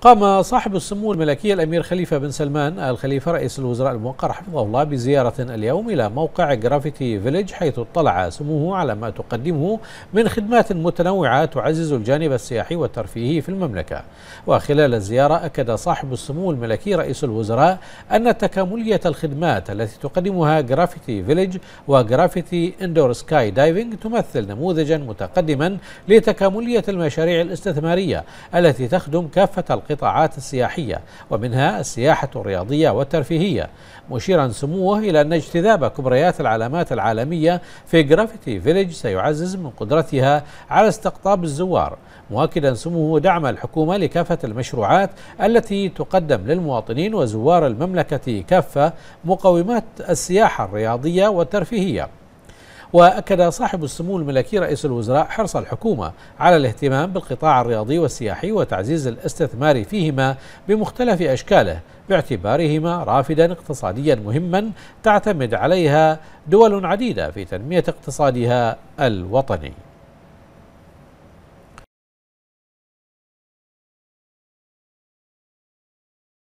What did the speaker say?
قام صاحب السمو الملكي الأمير خليفة بن سلمان آل خليفة رئيس الوزراء الموقر حفظه الله بزيارة اليوم إلى موقع جرافيتي فيليج حيث اطلع سموه على ما تقدمه من خدمات متنوعة تعزز الجانب السياحي والترفيهي في المملكة وخلال الزيارة أكد صاحب السمو الملكي رئيس الوزراء أن تكاملية الخدمات التي تقدمها جرافيتي فيليج وجرافيتي اندور سكاي دايفنج تمثل نموذجا متقدما لتكاملية المشاريع الاستثمارية التي تخدم كافة القطاعات السياحية ومنها السياحة الرياضية والترفيهية مشيرا سموه إلى أن اجتذاب كبريات العلامات العالمية في جرافيتي فيليج سيعزز من قدرتها على استقطاب الزوار مؤكدا سموه دعم الحكومة لكافة المشروعات التي تقدم للمواطنين وزوار المملكة كافة مقومات السياحة الرياضية والترفيهية وأكد صاحب السمو الملكي رئيس الوزراء حرص الحكومة على الاهتمام بالقطاع الرياضي والسياحي وتعزيز الاستثمار فيهما بمختلف أشكاله باعتبارهما رافدا اقتصاديا مهما تعتمد عليها دول عديدة في تنمية اقتصادها الوطني